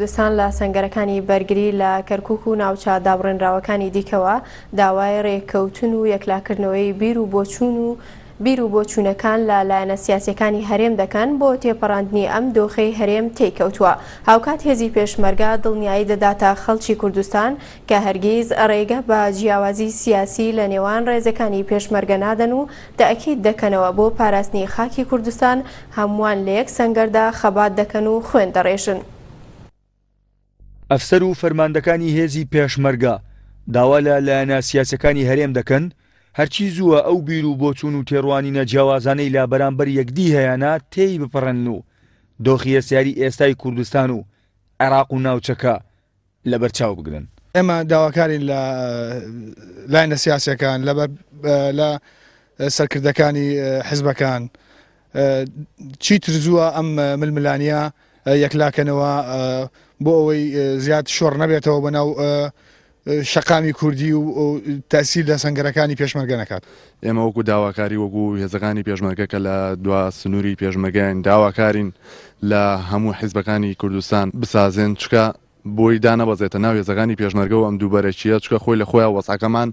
کوردستان لە سنگەرەکانی بەرگری لە کەرکک و ناوچە دابڕێنراوەکانی دیکەوە داوای ڕێککەوتن و یەکلاکردنەوەی بیر و بۆچوون و بیر و بۆچوونەکان لە لایەنە سیاسەکانی هەرێم دەکەن بۆ تێپەڕاندنی ئەم دۆخەی هەرێم تێککەوتووە هاوکات هێزی پێشمەرگا دڵنیایی دەداتە خەڵکی کوردستان کە هەرگیز ڕێگە بە جیاوازی سیاسی لە نێوان ڕێزەکانی پێشمەرگە نادەن و دەئکید دەکەنەوە بۆ پاراستنی خاکی کوردستان هەمووان لە یەک سنگەردا خەبات دەکەن و خوێن دەڕێژن. ئەفسەر و فەرماندەکانی هێزی پێشمەرگا داوا لە لایەنە سیاسەکانی هەرێم دەکەن هەرچی زووە ئەو بیر و بۆچون و تێڕوانی نەجیاوازانەی لا بەرامبەر یەکدی هەیەە تێی بپەڕن و دۆخیە سیاری ئێستای کوردستان و عێراق و ناوچەکە لە بەرچاو بگرن ئێمە داواکاری لە لاینە سیاسەکان لە سەرکردەکانی حزبەکان چی ترزووە ئەم ململانە یەکلاکەنەوە بۆ ئەوەی زیاد شۆڕ نەبێتەوە بەناو شقامی کوردی و تاسی لە سنگەرەکانی پێشمەرگە نکات ئێمە وەکو داواکاری وەکو هێزەکانی پێشمەرگەکە لە دو سنووری پێشمەگەیان داواکارین لە هەموو حیزبەکانی کوردستان بسازێن چکە بۆی دانەبەزێتە ناو هێزەکانی پێشمەرگە و ئەم دووبەرە چیە چکە خۆی لە خۆیان وەساکەمان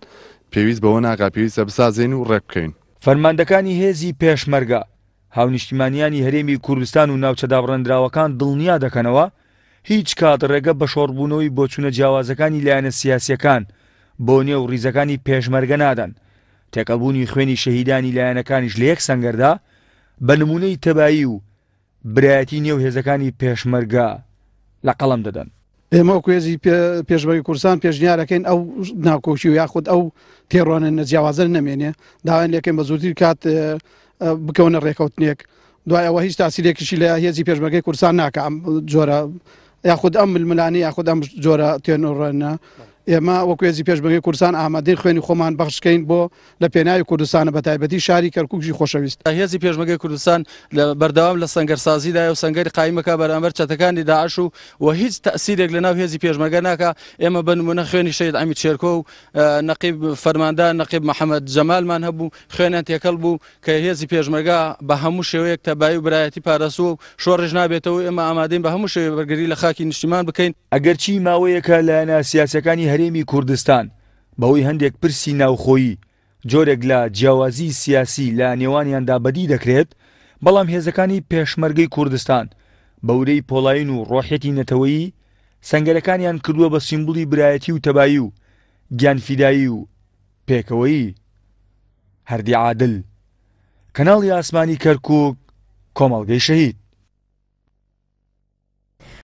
پێویست بەوە ناکا پێویستە بسازێن و ڕێک بکەین فەرماندەکانی هێزی پێشمەرگە هاونیشتیمانیانی هەرێمی کوردستان و ناوچە دابڕێنراوەکان دڵنیا دەکەنەوە هیچ کات ڕێگە بە شۆڕبوونەوەی بۆ چونە جیاوازەکانی لایەنە سیاسیەکان بۆ نێو ڕیزەکانی پێشمەرگە نادەن تێکەڵبوونی خوێنی شەهیدانی لایەنەکانیش لە یەک سەنگەردا بە نمونەی تەبایی و برایەتی نێو هێزەکانی پێشمەرگە لە قەڵم دەدەن ئێمە کوێزی پێشبەی کورسان پێشنیارەکەین ئەو ناکۆشی و یاخود ئەو تێڕوانە نەجیاوازن نەمێنێ داوان لەکەین بە زودتر کات بکەونە ڕێکەوتنێک دوای ئەوە هیچ تاسیرێکیشی لە هێزی پێشمەگەی کورسان ناکە ئەم جۆرە یاخود ئەم ململانی یاخود ئەم جۆرە تێنۆڕێنە ئێمە وەکوێزی پێشبگەی کوردستان ئامادەی خوێنی خۆمان بەخشکەین بۆ لە پێناوی کوردستانە بە تایبەتی شاری کەرکوبژی خۆشەویست هێزی پێشمەگەی کوردستان بەردەوام لە سنگەرسازیدای و سنگەری قایمەکە بەرامبەر چەتەکانی داعش و هیچ تەسیرێک لە ناو هێزی پێشمەگە ناکە ئێمە بنمونە خوێنی شید ئەمی چێرکۆ و نەقیب فەرماندە نەقیب محەممەد جەمالمان هەبوو خوێنیان تێکەڵ بوو کە هێزی پێشمەگا بە هەموو شێوەیەک تەبای و برایەتی پارەسو و شۆڕژ نابێتەوە ئێمە ئامادەین بە هەموو شێوێ بەرگری لە خاکی نیشتیمان بکەین ئەگەرچی ماوەیەکە لایەنە سیاسەکانی هە هەرێمی کوردستان بەهۆی هەندێک پرسی ناوخۆیی جۆرێک لە جیاوازی سیاسی لە نێوانیاندا بەدی دەکرێت بەڵام هێزەکانی پێشمەرگەی کوردستان بەورەی پۆلاین و ڕۆحێتی نەتەوەیی سنگەرەکانیان کردووە بە سیمبولی برایەتی و تەبایی و گیانفیدایی و پێکەوەی هەردی عادل کەناڵی ئاسمانی کەرکک کۆمەڵگەی شەهید